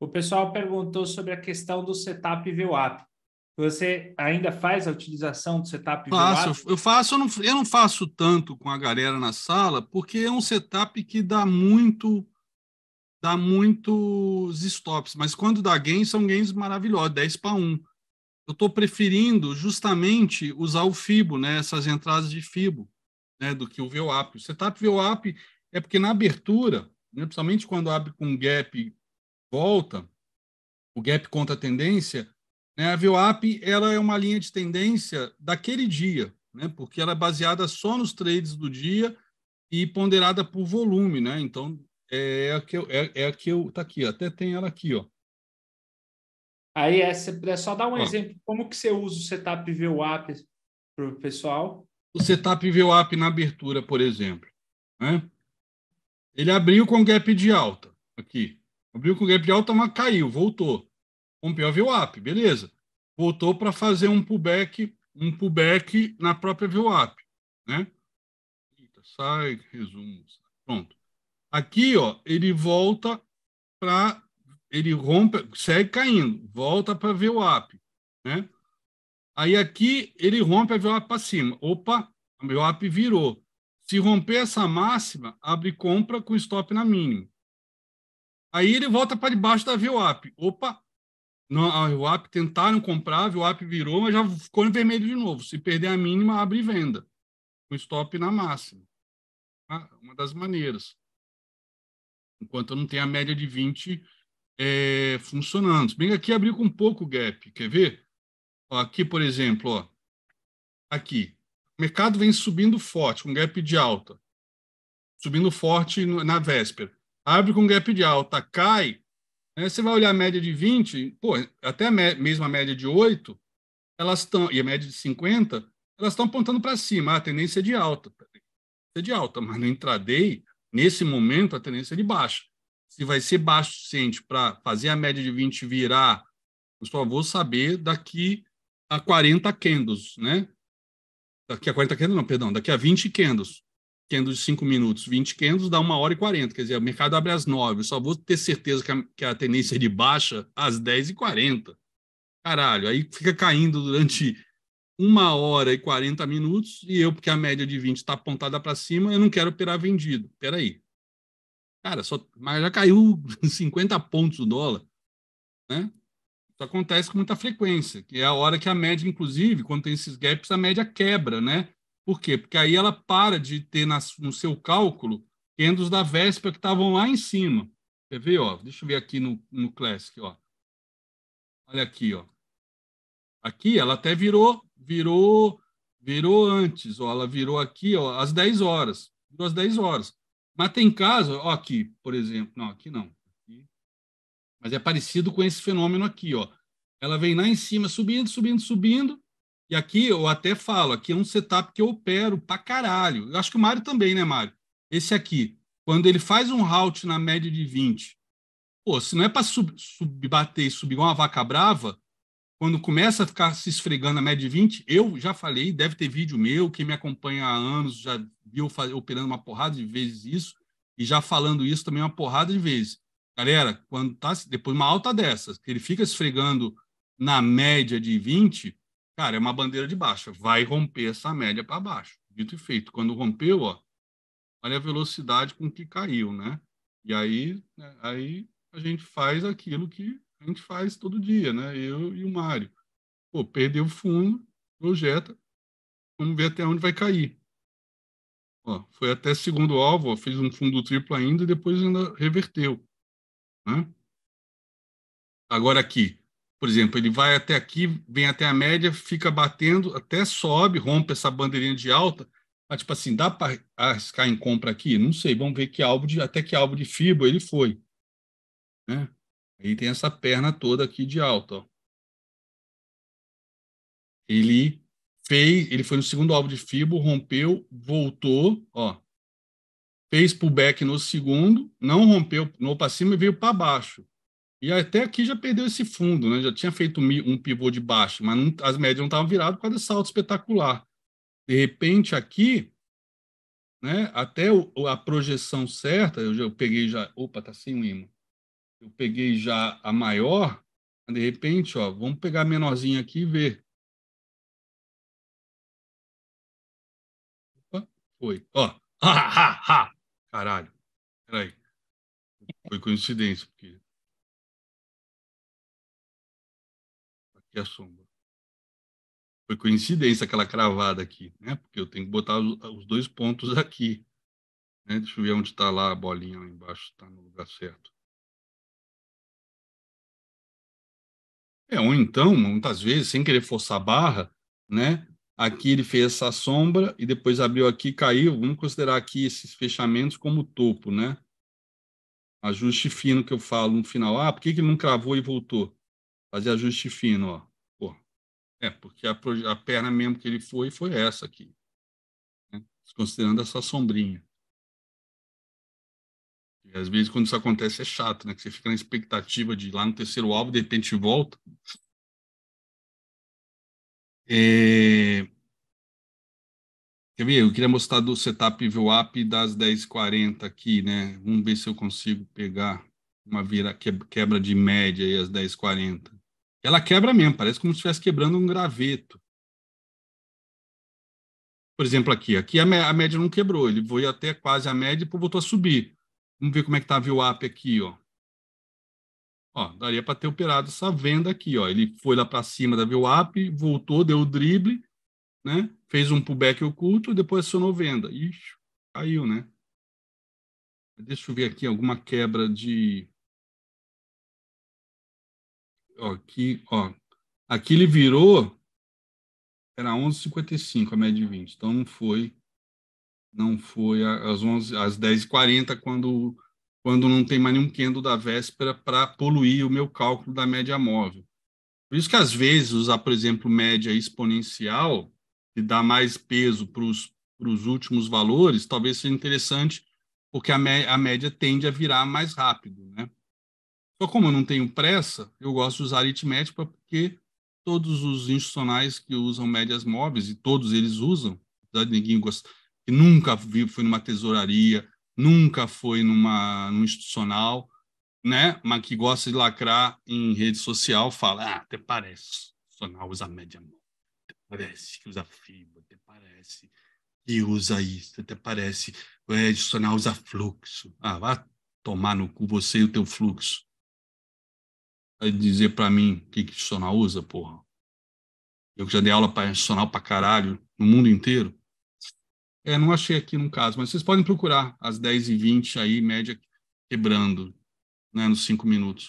O pessoal perguntou sobre a questão do setup VWAP. Você ainda faz a utilização do setup faço, VWAP? Eu faço, eu não, eu não faço tanto com a galera na sala, porque é um setup que dá muito dá muitos stops, mas quando dá gains, são gains maravilhosos, 10 para 1. Eu estou preferindo justamente usar o FIBO, né, essas entradas de FIBO, né, do que o VWAP. O setup VWAP é porque na abertura, né, principalmente quando abre com gap volta, o gap contra a tendência, né, a VWAP ela é uma linha de tendência daquele dia, né, porque ela é baseada só nos trades do dia e ponderada por volume. Né? Então, é, é a que eu. É, é a que eu tá aqui, até tem ela aqui. Ó. Aí, é, se puder só dar um ó. exemplo, como que você usa o setup VWAP para o pessoal? O setup VWAP na abertura, por exemplo. Né? Ele abriu com gap de alta, aqui. Abriu com o Gabriel, tá mas caiu, voltou. a VWAP, beleza. Voltou para fazer um pullback, um pullback na própria VWAP, né? Eita, sai, resumo. Pronto. Aqui, ó, ele volta para ele rompe, segue caindo, volta para VWAP, né? Aí aqui ele rompe a VWAP para cima. Opa, a VWAP virou. Se romper essa máxima, abre compra com stop na mínima. Aí ele volta para debaixo da VWAP. Opa, não, a VWAP tentaram comprar, a VWAP virou, mas já ficou em vermelho de novo. Se perder a mínima, abre venda. Com stop na máxima. Ah, uma das maneiras. Enquanto eu não tenho a média de 20 é, funcionando. bem aqui abriu com um pouco o gap. Quer ver? Ó, aqui, por exemplo, ó, aqui. O mercado vem subindo forte, com um gap de alta. Subindo forte na véspera abre com gap de alta, cai, né? você vai olhar a média de 20, pô, até a mesmo a média de 8, elas estão, e a média de 50, elas estão apontando para cima, ah, a tendência é de alta. Tá é de alta, mas no intraday, nesse momento, a tendência é de baixa. Se vai ser baixo o suficiente para fazer a média de 20 virar, eu só vou saber daqui a 40 candles, né? Daqui a 40 candles, não, perdão, daqui a 20 candles candle de 5 minutos, 20 candles dá 1 hora e 40, quer dizer, o mercado abre às 9, eu só vou ter certeza que a, que a tendência é de baixa às 10 e 40. Caralho, aí fica caindo durante 1 hora e 40 minutos e eu, porque a média de 20 está apontada para cima, eu não quero operar vendido. Peraí. Cara, só, mas já caiu 50 pontos o dólar, né? Isso acontece com muita frequência, que é a hora que a média, inclusive, quando tem esses gaps, a média quebra, né? Por quê? Porque aí ela para de ter nas, no seu cálculo endos da véspera que estavam lá em cima. Quer ver? Ó, deixa eu ver aqui no, no Classic. Ó. Olha aqui. Ó. Aqui ela até virou, virou, virou antes. Ó, ela virou aqui ó, às 10 horas. Virou às 10 horas. Mas tem caso, ó, aqui, por exemplo. Não, aqui não. Aqui. Mas é parecido com esse fenômeno aqui. Ó. Ela vem lá em cima, subindo, subindo, subindo e aqui eu até falo, aqui é um setup que eu opero pra caralho. Eu acho que o Mário também, né, Mário? Esse aqui, quando ele faz um route na média de 20, pô, se não é para sub, subbater e subir igual uma vaca brava, quando começa a ficar se esfregando na média de 20, eu já falei, deve ter vídeo meu, quem me acompanha há anos já viu operando uma porrada de vezes isso, e já falando isso também uma porrada de vezes. Galera, quando tá depois uma alta dessas, que ele fica esfregando na média de 20, Cara, é uma bandeira de baixa. Vai romper essa média para baixo. Dito e feito. Quando rompeu, ó, olha a velocidade com que caiu, né? E aí, né, aí a gente faz aquilo que a gente faz todo dia, né? Eu e o Mário. Pô, perdeu o fundo, projeta, vamos ver até onde vai cair. Ó, foi até segundo alvo, ó, fez um fundo triplo ainda e depois ainda reverteu. Né? Agora aqui, por exemplo, ele vai até aqui, vem até a média, fica batendo, até sobe, rompe essa bandeirinha de alta. Mas, tipo assim, dá para arriscar em compra aqui? Não sei, vamos ver que alvo de, até que alvo de fibra ele foi. Né? Aí tem essa perna toda aqui de alta. Ó. Ele fez, ele foi no segundo alvo de fibra, rompeu, voltou, ó, fez pullback no segundo, não rompeu, não para cima e veio para baixo. E até aqui já perdeu esse fundo, né? Já tinha feito um pivô de baixo, mas não, as médias não estavam viradas por causa desse salto espetacular. De repente, aqui, né? Até o, a projeção certa, eu, já, eu peguei já. Opa, tá sem o imã. Eu peguei já a maior. De repente, ó, vamos pegar a menorzinha aqui e ver. Opa, foi. Ó. Ah, ah, ah. Caralho. Peraí. Foi coincidência, porque que é sombra Foi coincidência aquela cravada aqui, né? Porque eu tenho que botar os, os dois pontos aqui. Né? Deixa eu ver onde está lá a bolinha lá embaixo, está no lugar certo. É, ou então, muitas vezes, sem querer forçar a barra, né? Aqui ele fez essa sombra e depois abriu aqui e caiu. Vamos considerar aqui esses fechamentos como topo, né? Ajuste fino que eu falo no final. Ah, por que, que ele não cravou e voltou? Fazer ajuste fino, ó. Pô. É, porque a, a, perna mesmo que ele foi, foi essa aqui. Né? Considerando essa sombrinha. E às vezes, quando isso acontece, é chato, né? Que você fica na expectativa de ir lá no terceiro alvo, de repente volta. É... Quer ver? Eu queria mostrar do setup view up das 10h40 aqui, né? Vamos ver se eu consigo pegar uma vira quebra de média aí às 10h40. Ela quebra mesmo, parece como se estivesse quebrando um graveto. Por exemplo, aqui. Aqui a, média não quebrou, ele foi até quase a média e voltou a subir. Vamos ver como é que está o up aqui, ó. Ó, daria para ter operado essa venda aqui, ó. Ele foi lá para cima da VWAP, voltou, deu o drible, né? Fez um pullback oculto, e depois acionou venda. Ixi, caiu, né? Deixa eu ver aqui alguma quebra de ó, aqui, ó, aqui ele virou, era 11h55 a média de 20, então não foi não foi às, 11, às 10h40 quando, quando não tem mais nenhum quendo da véspera para poluir o meu cálculo da média móvel. Por isso que às vezes usar, por exemplo, média exponencial e dar mais peso para os últimos valores, talvez seja interessante, porque a, me, a média tende a virar mais rápido, né? Só como eu não tenho pressa, eu gosto de usar aritmética porque todos os institucionais que usam médias móveis, e todos eles usam, ninguém gosta, que nunca viu, foi numa tesouraria, nunca foi numa, num institucional, né? mas que gosta de lacrar em rede social, fala, ah, até parece, institucional usa média móvel, até parece que usa fibra, até parece que usa isso, até parece, o é, institucional usa fluxo. Ah, vá tomar no cu você e o teu fluxo dizer para mim o que, que institucional usa, porra? Eu que já dei aula para institucional para caralho, no mundo inteiro. É, não achei aqui no caso, mas vocês podem procurar às 10h20 aí, média quebrando, né, nos 5 minutos.